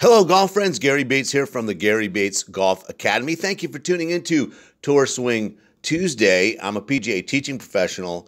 Hello, golf friends. Gary Bates here from the Gary Bates Golf Academy. Thank you for tuning into Tour Swing Tuesday. I'm a PGA teaching professional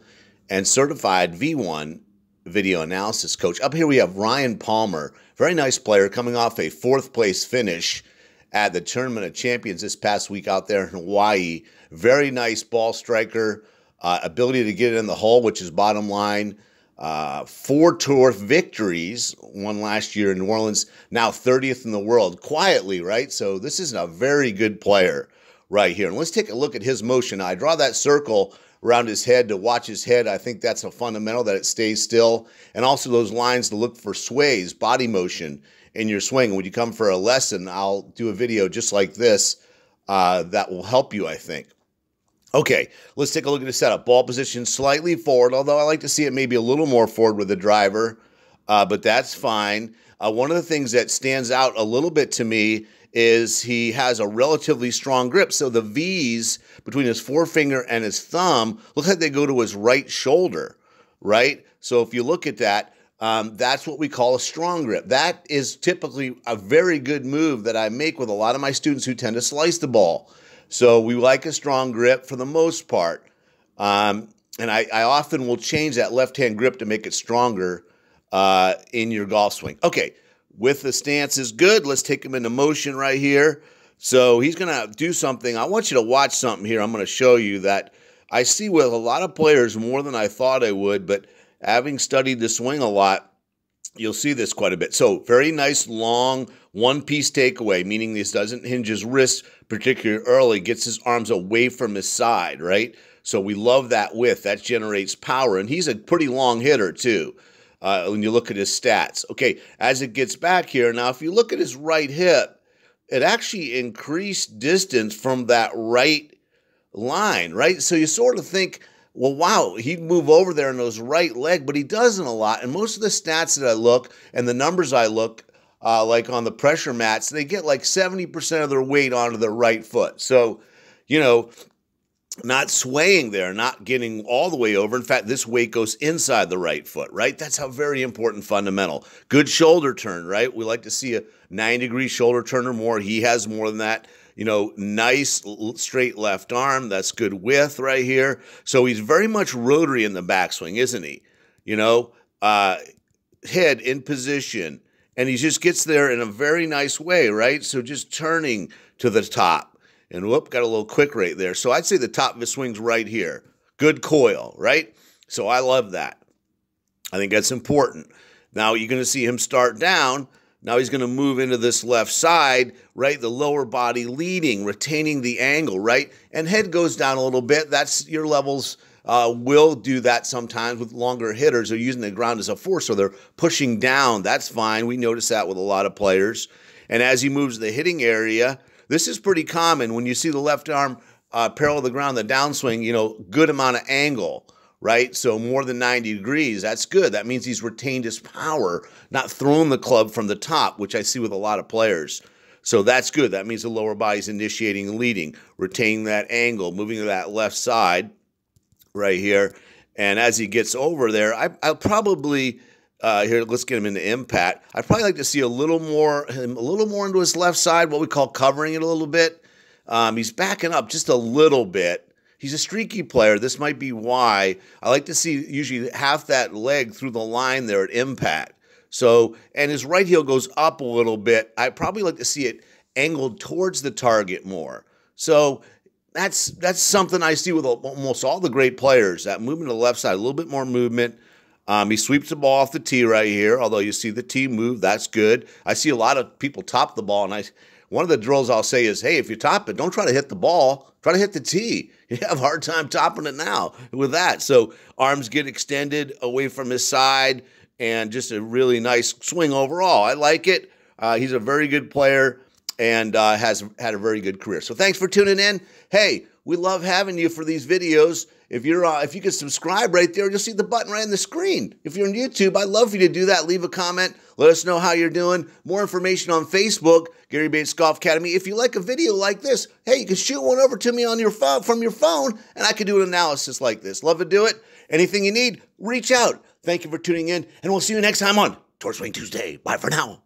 and certified V1 video analysis coach. Up here we have Ryan Palmer, very nice player, coming off a fourth place finish at the Tournament of Champions this past week out there in Hawaii. Very nice ball striker, uh, ability to get it in the hole, which is bottom line. Uh, four tour victories, one last year in New Orleans, now 30th in the world, quietly, right? So this is a very good player right here. And let's take a look at his motion. I draw that circle around his head to watch his head. I think that's a fundamental that it stays still. And also those lines to look for sways, body motion in your swing. When you come for a lesson, I'll do a video just like this uh, that will help you, I think. Okay, let's take a look at the setup. Ball position slightly forward, although I like to see it maybe a little more forward with the driver, uh, but that's fine. Uh, one of the things that stands out a little bit to me is he has a relatively strong grip. So the V's between his forefinger and his thumb look like they go to his right shoulder, right? So if you look at that, um, that's what we call a strong grip. That is typically a very good move that I make with a lot of my students who tend to slice the ball so we like a strong grip for the most part. Um, and I, I, often will change that left hand grip to make it stronger uh, in your golf swing. Okay, with the stance is good. Let's take him into motion right here. So he's going to do something. I want you to watch something here. I'm going to show you that I see with a lot of players more than I thought I would, but having studied the swing a lot, you'll see this quite a bit. So very nice long one piece takeaway, meaning this doesn't hinge his wrist particularly early, gets his arms away from his side, right? So we love that width. That generates power, and he's a pretty long hitter too. Uh, when you look at his stats, okay. As it gets back here now, if you look at his right hip, it actually increased distance from that right line, right? So you sort of think well, wow, he'd move over there in those right leg, but he doesn't a lot. And most of the stats that I look and the numbers I look, uh, like on the pressure mats, they get like 70% of their weight onto their right foot. So, you know, not swaying there, not getting all the way over. In fact, this weight goes inside the right foot, right? That's how very important fundamental. Good shoulder turn, right? We like to see a nine degree shoulder turn or more. He has more than that you know, nice straight left arm. That's good width right here. So he's very much rotary in the backswing, isn't he? You know, uh, head in position. And he just gets there in a very nice way, right? So just turning to the top. And whoop, got a little quick right there. So I'd say the top of his swing's right here. Good coil, right? So I love that. I think that's important. Now you're going to see him start down now he's going to move into this left side, right? The lower body leading, retaining the angle, right? And head goes down a little bit. That's your levels uh, will do that sometimes with longer hitters. They're using the ground as a force, so they're pushing down. That's fine. We notice that with a lot of players. And as he moves the hitting area, this is pretty common when you see the left arm uh, parallel the ground, the downswing, you know, good amount of angle right? So more than 90 degrees, that's good. That means he's retained his power, not thrown the club from the top, which I see with a lot of players. So that's good. That means the lower body's initiating and leading, retaining that angle, moving to that left side right here. And as he gets over there, I, I'll probably uh, here. Let's get him into impact. I'd probably like to see a little more him a little more into his left side, what we call covering it a little bit. Um, he's backing up just a little bit He's a streaky player. This might be why I like to see usually half that leg through the line there at impact. So, and his right heel goes up a little bit. I probably like to see it angled towards the target more. So, that's that's something I see with almost all the great players. That movement to the left side, a little bit more movement. Um, he sweeps the ball off the tee right here. Although you see the tee move, that's good. I see a lot of people top the ball, and I one of the drills I'll say is, hey, if you top it, don't try to hit the ball, try to hit the tee. You have a hard time topping it now with that. So arms get extended away from his side, and just a really nice swing overall. I like it. Uh, he's a very good player and uh, has had a very good career. So thanks for tuning in. Hey, we love having you for these videos. If you're uh, if you could subscribe right there, you'll see the button right on the screen. If you're on YouTube, I'd love for you to do that. Leave a comment. Let us know how you're doing. More information on Facebook, Gary Bates Golf Academy. If you like a video like this, hey, you can shoot one over to me on your phone from your phone, and I could do an analysis like this. Love to do it. Anything you need, reach out. Thank you for tuning in, and we'll see you next time on Tour Swing Tuesday. Bye for now.